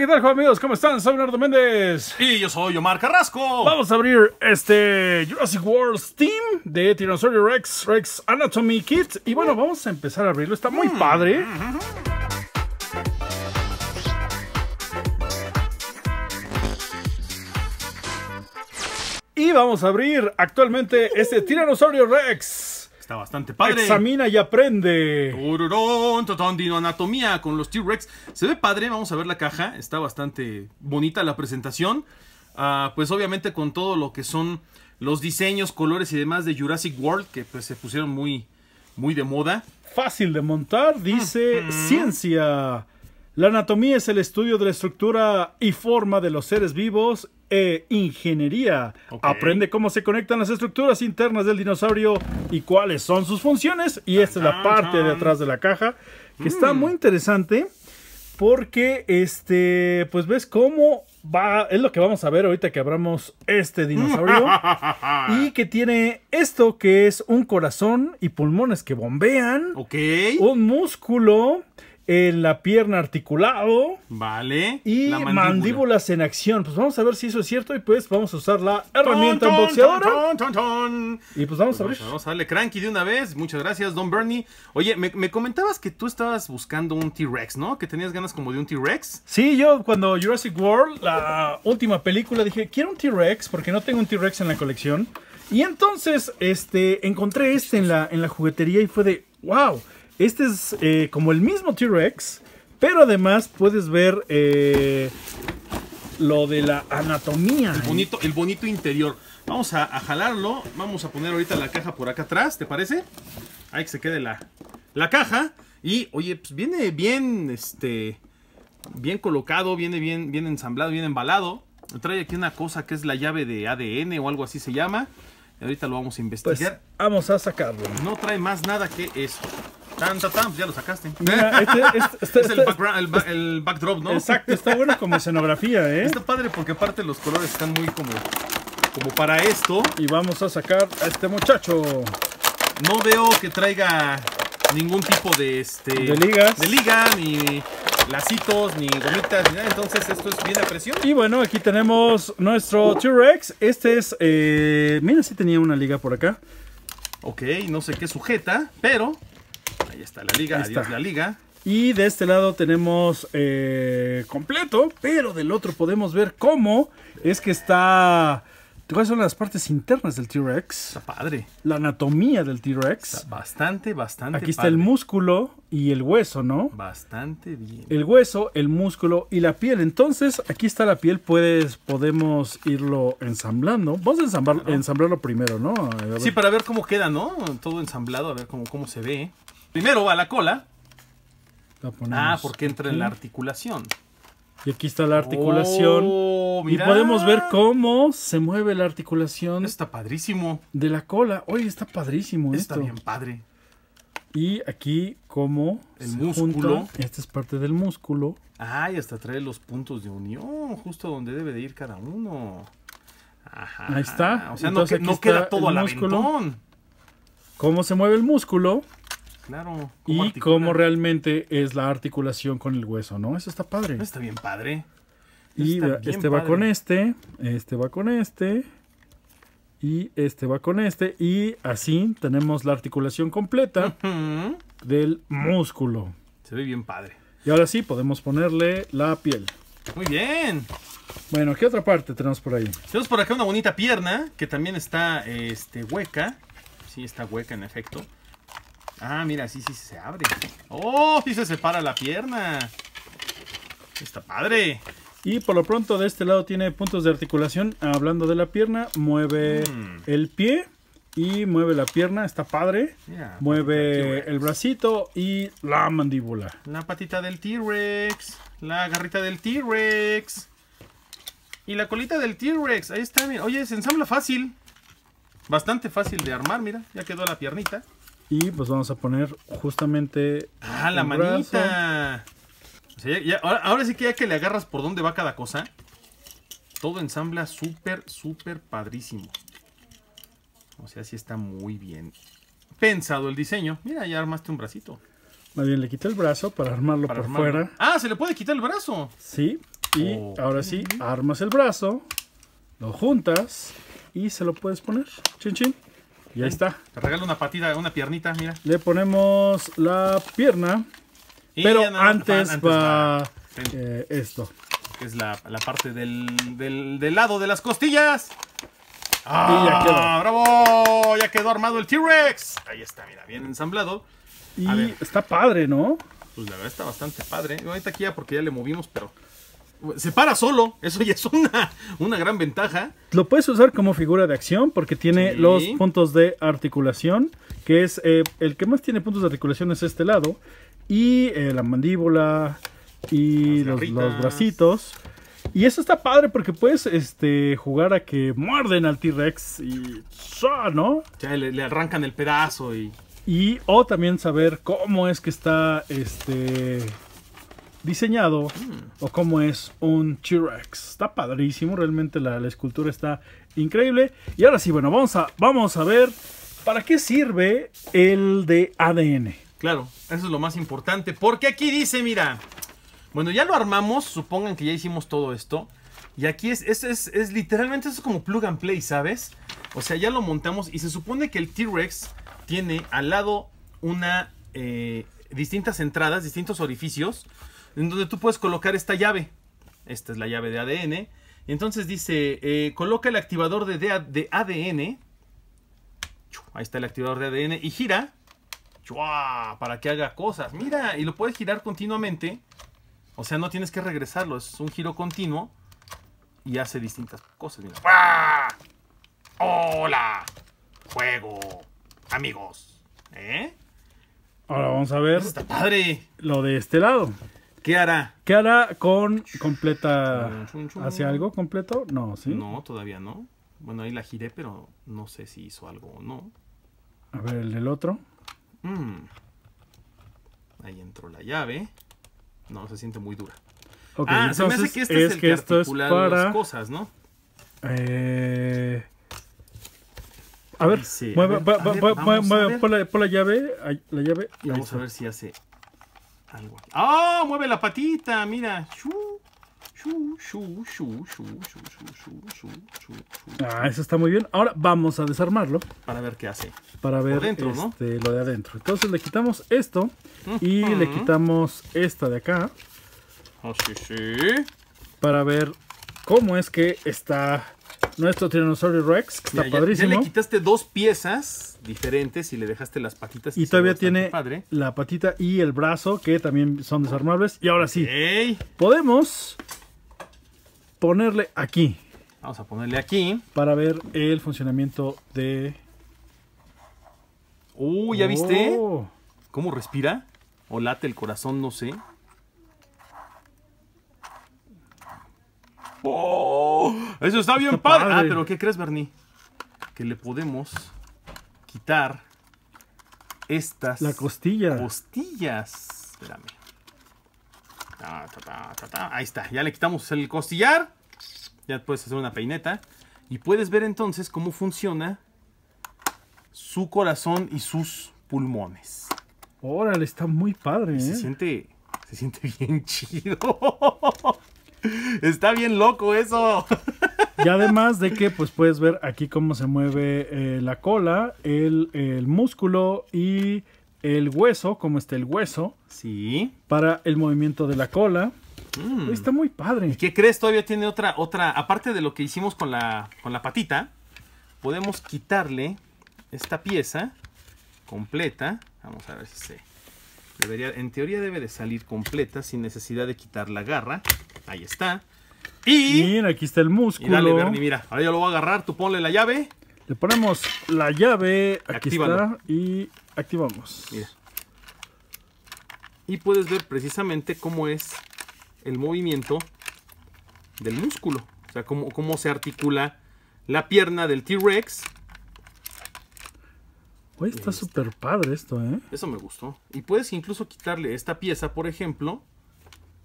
¿qué tal, amigos? ¿Cómo están? Soy Leonardo Méndez. Y yo soy Omar Carrasco. Vamos a abrir este Jurassic World Steam de Tyrannosaurus Rex, Rex Anatomy Kit. Y bueno, vamos a empezar a abrirlo. Está muy mm. padre. Y vamos a abrir actualmente este Tyrannosaurus Rex está bastante padre. Examina y aprende. Tururón, totón, anatomía con los T-Rex. Se ve padre, vamos a ver la caja. Está bastante bonita la presentación. Ah, pues obviamente con todo lo que son los diseños, colores y demás de Jurassic World, que pues se pusieron muy, muy de moda. Fácil de montar, dice ciencia. La anatomía es el estudio de la estructura y forma de los seres vivos e ingeniería. Aprende cómo se conectan las estructuras internas del dinosaurio y cuáles son sus funciones. Y esta es la parte de atrás de la caja, que está mm. muy interesante porque, este, pues ves cómo va, es lo que vamos a ver ahorita que abramos este dinosaurio. y que tiene esto que es un corazón y pulmones que bombean. Ok. Un músculo en la pierna articulado. Vale. Y mandíbulas en acción. Pues vamos a ver si eso es cierto y pues vamos a usar la herramienta ton, ton, Ton, y pues vamos a pues ver. Vamos a darle cranky de una vez. Muchas gracias, Don Bernie. Oye, me, comentabas que tú estabas buscando un T-Rex, ¿no? Que tenías ganas como de un T-Rex. Sí, yo cuando Jurassic World, la última película, dije, quiero un T-Rex porque no tengo un T-Rex en la colección. Y entonces, este, encontré este en la, en la juguetería y fue de, wow. Este es eh, como el mismo T-Rex, pero además puedes ver eh, lo de la anatomía. El bonito, interior. Vamos a, jalarlo. Vamos a poner ahorita la caja por acá atrás, ¿te parece? Ahí que se quede la, caja. Y, oye, pues viene bien, este, bien colocado, viene bien, bien ensamblado, bien embalado. Trae aquí una cosa que es la llave de ADN o algo así se llama. Ahorita lo vamos a pues, investigar. vamos a sacarlo. No trae más nada que eso. Tan, pues ya lo sacaste. Este, este, este, es el, este background, el, backdrop, ¿no? Exacto, está bueno como escenografía, ¿eh? Está padre porque aparte los colores están muy como, como para esto. Y vamos a sacar a este muchacho. No veo que traiga ningún tipo de este. De ligas. liga, ni lacitos, ni gomitas, ni nada. Entonces esto es bien a presión. Y bueno, aquí tenemos nuestro T-Rex. Este es. Eh, mira, si tenía una liga por acá. Ok, no sé qué sujeta, pero Ahí está la liga, Ahí adiós está. la liga. Y de este lado tenemos eh, completo, pero del otro podemos ver cómo es que está... ¿Cuáles son las partes internas del T-Rex? Está padre. La anatomía del T-Rex. Bastante, bastante. Aquí está el músculo y el hueso, ¿no? Bastante bien. El hueso, el músculo y la piel. Entonces, aquí está la piel. Puedes, podemos irlo ensamblando. Vamos a ensamblar, ensamblarlo primero, ¿no? Sí, para ver cómo queda, ¿no? Todo ensamblado, a ver cómo, cómo se ve. Primero va la cola. ah, porque entra en la articulación. Y aquí está la articulación. Oh, y podemos ver cómo se mueve la articulación. Está padrísimo. De la cola. Oye, está padrísimo. Está bien padre. Y aquí como el músculo. Esta es parte del músculo. Ah, y hasta trae los puntos de unión, justo donde debe de ir cada uno. Ahí está. O sea, no, queda todo al aventón. Cómo se mueve el músculo y cómo realmente es la articulación con el hueso, ¿no? Eso está padre. Está bien padre. y este va con este, este va con este, y este va con este, y así tenemos la articulación completa del músculo. Se ve bien padre. Y ahora sí podemos ponerle la piel. Muy bien. Bueno, ¿qué otra parte tenemos por ahí? Tenemos por acá una bonita pierna que también está este, hueca. Sí, está hueca en efecto. Ah, mira, sí, sí, se abre. ¡Oh! Sí se separa la pierna. Está padre. Y por lo pronto de este lado tiene puntos de articulación. Hablando de la pierna, mueve mm. el pie y mueve la pierna, está padre. mueve el bracito y la mandíbula. La patita del T-Rex, la garrita del T-Rex y la colita del T-Rex. Ahí está, Oye, se ensambla fácil. Bastante fácil de armar, mira. Ya quedó la piernita. Y pues vamos a poner justamente. ¡Ah, la manita! ahora, sí que ya que le agarras por dónde va cada cosa, todo ensambla súper, súper padrísimo. O sea, sí está muy bien pensado el diseño. Mira, ya armaste un bracito. Más bien, le quita el brazo para armarlo por fuera. ¡Ah, se le puede quitar el brazo! Sí, y ahora sí, armas el brazo, lo juntas y se lo puedes poner. Chin, chin. Y ahí está. Te regalo una patita, una piernita, mira. Le ponemos la pierna. pero antes, va, eh, esto. Que es la, parte del, del, lado de las costillas. ¡Ah! ya quedó. ¡Bravo! Ya quedó armado el T-Rex. Ahí está, mira, bien ensamblado. Y está padre, ¿no? Pues la verdad está bastante padre. Ahorita aquí ya porque ya le movimos, pero se para solo, eso ya es una, una, gran ventaja. Lo puedes usar como figura de acción porque tiene los puntos de articulación, que es eh, el que más tiene puntos de articulación es este lado, y eh, la mandíbula y los, los, bracitos. Y eso está padre porque puedes este, jugar a que muerden al T-Rex y... ¿No? le, arrancan el pedazo y... Y o también saber cómo es que está este diseñado mm. o como es un T-Rex. Está padrísimo, realmente la, escultura está increíble. Y ahora sí, bueno, vamos a, vamos a ver para qué sirve el de ADN. Claro, eso es lo más importante, porque aquí dice, mira, bueno, ya lo armamos, supongan que ya hicimos todo esto. Y aquí es, es, literalmente, es como plug and play, ¿sabes? O sea, ya lo montamos y se supone que el T-Rex tiene al lado una... Eh, distintas entradas, distintos orificios en donde tú puedes colocar esta llave. Esta es la llave de ADN. Entonces dice, eh, coloca el activador de, ADN. Ahí está el activador de ADN y gira. Ah, para que haga cosas. Mira, y lo puedes girar continuamente. O sea, no tienes que regresarlo. Es un giro continuo. Y hace distintas cosas. ¡Hola! Juego. Amigos. ¿Eh? Ahora vamos a ver. Está padre. Lo de este lado. ¿Qué hará? ¿Qué hará con completa. ¿Hace algo completo? No, ¿sí? No, todavía no. Bueno, ahí la giré, pero no sé si hizo algo o no. A ver, el del otro. Mm. Ahí entró la llave. No, se siente muy dura. ah, se me hace que este es, que, esto es para... las cosas, ¿no? Eh... A ver, sí, mueve, la, por la llave, la llave. Y vamos a ver si hace Ah, ¡Mueve la patita! Mira. Ah, eso está muy bien. Ahora vamos a desarmarlo. Para ver qué hace. Para ver dentro, este, ¿no? lo de adentro. Entonces le quitamos esto y le quitamos esta de acá. Oh, sí, sí. Para ver cómo es que está nuestro tiranosaurio Rex, que está padrísimo. Ya le quitaste dos piezas diferentes y le dejaste las patitas. Y todavía tiene la patita y el brazo, que también son desarmables. Y ahora sí, ¡Ey! podemos ponerle aquí. Vamos a ponerle aquí. Para ver el funcionamiento de... ¡Uh! ¿Ya viste? Oh. ¿Cómo respira? ¿O late el corazón? No sé. ¡Oh! Eso está bien padre. Ah, pero ¿qué crees, Bernie? Que le podemos quitar estas. La costilla. Costillas. Espérame. Ahí está. Ya le quitamos el costillar. Ya puedes hacer una peineta. Y puedes ver entonces cómo funciona su corazón y sus pulmones. Órale, está muy padre. Se ¿eh? siente. Se siente bien chido. Está bien loco eso. Y además de que pues puedes ver aquí cómo se mueve eh, la cola, el, músculo y el hueso, cómo está el hueso. Sí. Para el movimiento de la cola. Mm. Está muy padre. ¿Y qué crees? Todavía tiene otra, otra, aparte de lo que hicimos con la, patita, podemos quitarle esta pieza completa. Vamos a ver si se... en teoría debe de salir completa sin necesidad de quitar la garra. Ahí está. Y. Mira, aquí está el músculo. dale, Bernie, mira. Ahora yo lo voy a agarrar. Tú ponle la llave. Le ponemos la llave. Aquí está. Y activamos. Y puedes ver precisamente cómo es el movimiento del músculo. O sea, cómo, cómo se articula la pierna del T-Rex. uy está este. súper padre esto, ¿eh? Eso me gustó. Y puedes incluso quitarle esta pieza, por ejemplo.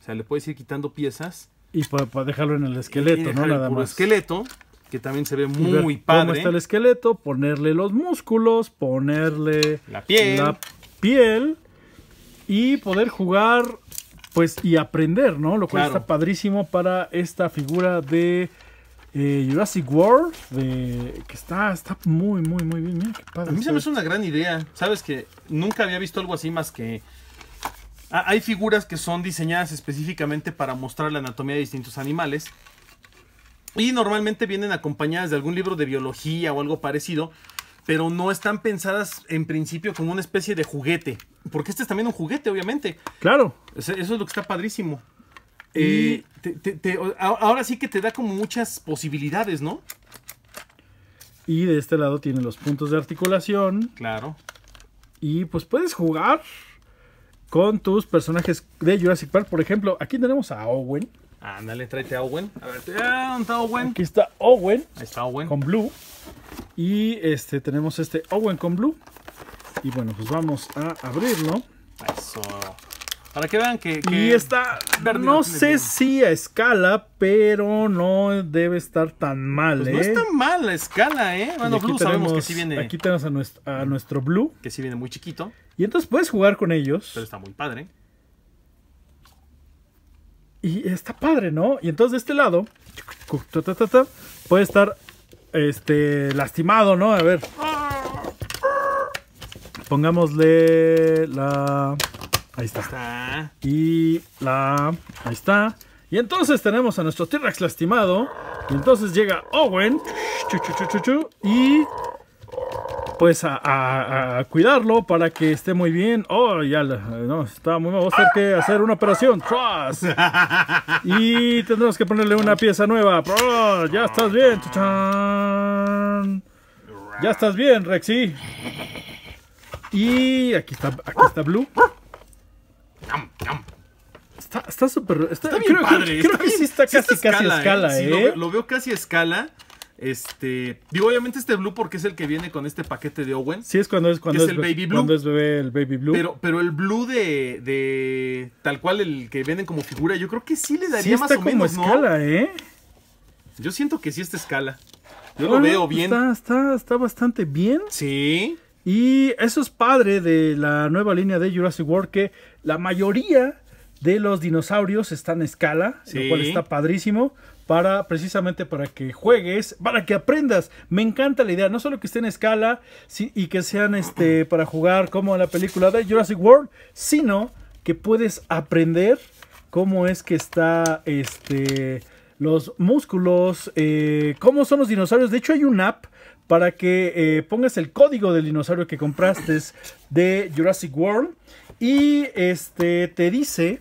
O sea, le puedes ir quitando piezas y para, dejarlo en el esqueleto, ¿no? Nada el más. esqueleto, que también se ve muy padre. Cómo está el esqueleto, ponerle los músculos, ponerle la piel. piel. y poder jugar, pues, y aprender, ¿no? Lo cual está padrísimo para esta figura de eh, Jurassic World, de, que está, está muy, muy, muy bien. A mí se me hace una gran idea. Sabes que nunca había visto algo así más que Ah, hay figuras que son diseñadas específicamente para mostrar la anatomía de distintos animales. Y normalmente vienen acompañadas de algún libro de biología o algo parecido. Pero no están pensadas en principio como una especie de juguete. Porque este es también un juguete, obviamente. Claro. Eso es lo que está padrísimo. Eh, ahora sí que te da como muchas posibilidades, ¿no? Y de este lado tiene los puntos de articulación. Claro. Y pues puedes jugar con tus personajes de Jurassic Park. Por ejemplo, aquí tenemos a Owen. Ándale, tráete a Owen. A ver, ¿dónde está Owen? Aquí está Owen. Ahí está Owen. Con Blue. Y este tenemos este Owen con Blue. Y bueno, pues vamos a abrirlo. Eso. Para que vean que... y está, no sé si a escala, pero no debe estar tan mal, pues ¿eh? No está mal la escala, ¿eh? Bueno, Blue sabemos que sí viene... Aquí tenemos a nuestro, a nuestro Blue. Que sí viene muy chiquito. Y entonces puedes jugar con ellos. Pero está muy padre. Y está padre, ¿no? Y entonces de este lado, puede estar este, lastimado, ¿no? A ver. Pongámosle la... Ahí está. Y la. Ahí está. Y entonces tenemos a nuestro T-Rex lastimado. Y entonces llega Owen. y. Pues a, cuidarlo para que esté muy bien. Oh, ya no, está muy mal. Vamos a que hacer una operación. Y tendremos que ponerle una pieza nueva. ya estás bien. Ya estás bien, Rexy. Y aquí está, aquí está Blue. Está, está súper. Está, bien creo, padre. Creo, que sí está casi, escala, ¿eh? ¿eh? lo, veo casi a escala. Este. Digo, obviamente este blue porque es el que viene con este paquete de Owen. Sí, es cuando es cuando es, el baby blue. Cuando es bebé, el baby blue. Pero, pero el blue de, de. Tal cual el que venden como figura, yo creo que sí le daría sí más está o como menos. escala, ¿eh? Yo siento que sí esta escala. Yo lo veo bien. está, está bastante bien. Sí. Y eso es padre de la nueva línea de Jurassic World, que la mayoría de los dinosaurios están en escala, lo cual está padrísimo. Para, precisamente para que juegues, para que aprendas. Me encanta la idea, no solo que esté en escala y que sean este para jugar como en la película de Jurassic World, sino que puedes aprender cómo es que está este los músculos, eh, cómo son los dinosaurios. De hecho, hay un app para que eh, pongas el código del dinosaurio que compraste de Jurassic World y este te dice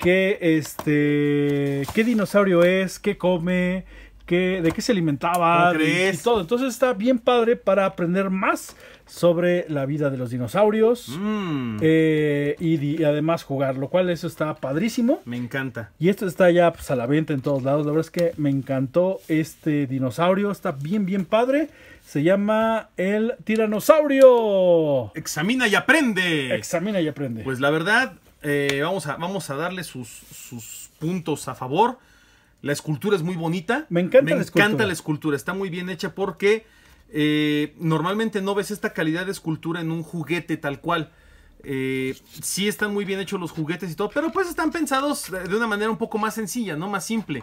que este qué dinosaurio es, qué come, de qué se alimentaba, y todo. Entonces está bien padre para aprender más sobre la vida de los dinosaurios mm. eh, y, además jugar, lo cual eso está padrísimo. Me encanta. Y esto está ya pues, a la venta en todos lados. La verdad es que me encantó este dinosaurio, está bien, bien padre. Se llama el tiranosaurio. Examina y aprende. Examina y aprende. Pues la verdad, eh, vamos, a, vamos a darle sus, puntos a favor. La escultura es muy bonita. Me encanta Me encanta la escultura. Está muy bien hecha porque eh, normalmente no ves esta calidad de escultura en un juguete tal cual. Eh, sí están muy bien hechos los juguetes y todo, pero pues están pensados de una manera un poco más sencilla, ¿no? Más simple.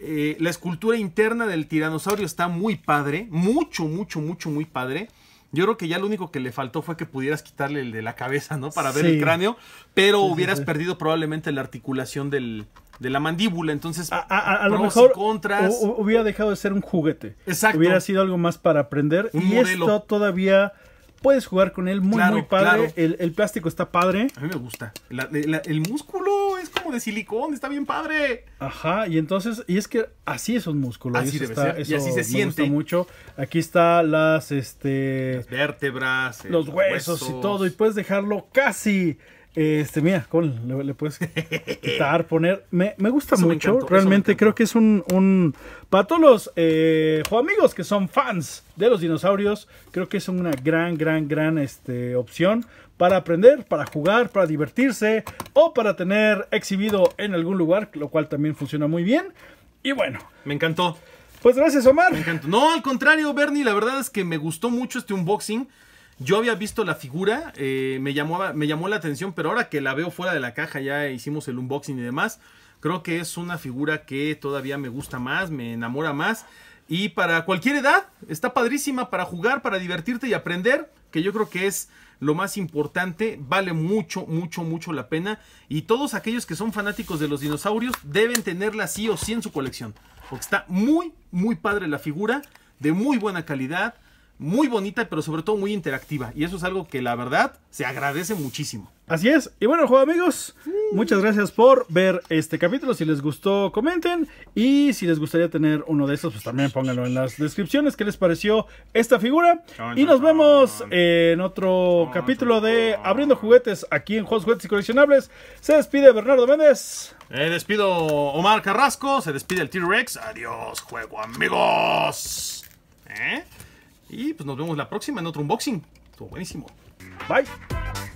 Eh, la escultura interna del tiranosaurio está muy padre, mucho, mucho, mucho, muy padre. Yo creo que ya lo único que le faltó fue que pudieras quitarle el de la cabeza, ¿no? Para ver el cráneo, pero hubieras perdido probablemente la articulación del, de la mandíbula. Entonces, a, lo mejor contras. hubiera dejado de ser un juguete. Exacto. Hubiera sido algo más para aprender. y esto todavía puedes jugar con él muy, muy padre. El, plástico está padre. A mí me gusta. el músculo es como de silicón, está bien padre. Ajá, y entonces, y es que así es un músculo. Así está, y así se siente. mucho. Aquí está las, este... Las vértebras. Los, huesos, y todo. Y puedes dejarlo casi este, mira, con le, puedes quitar, poner. Me, me gusta mucho. Realmente creo que es un, para todos los eh, amigos que son fans de los dinosaurios, creo que es una gran, gran, gran este, opción para aprender, para jugar, para divertirse o para tener exhibido en algún lugar, lo cual también funciona muy bien. Y bueno. Me encantó. Pues gracias, Omar. Me encantó. No, al contrario, Bernie, la verdad es que me gustó mucho este unboxing. Yo había visto la figura, eh, me, llamó, me llamó la atención, pero ahora que la veo fuera de la caja, ya hicimos el unboxing y demás, creo que es una figura que todavía me gusta más, me enamora más. Y para cualquier edad, está padrísima para jugar, para divertirte y aprender, que yo creo que es lo más importante, vale mucho, mucho, mucho la pena. Y todos aquellos que son fanáticos de los dinosaurios deben tenerla sí o sí en su colección, porque está muy, muy padre la figura, de muy buena calidad muy bonita, pero sobre todo muy interactiva. Y eso es algo que la verdad se agradece muchísimo. Así es. Y bueno, juego amigos, muchas gracias por ver este capítulo. Si les gustó, comenten. Y si les gustaría tener uno de estos, pues también pónganlo en las descripciones. ¿Qué les pareció esta figura? Y nos vemos en otro capítulo de Abriendo Juguetes aquí en Juegos, Juguetes y Coleccionables. Se despide Bernardo Méndez. Eh, despido Omar Carrasco. Se despide el T-Rex. Adiós, juego amigos. ¿Eh? Y pues nos vemos la próxima en otro unboxing. Estuvo buenísimo. Bye.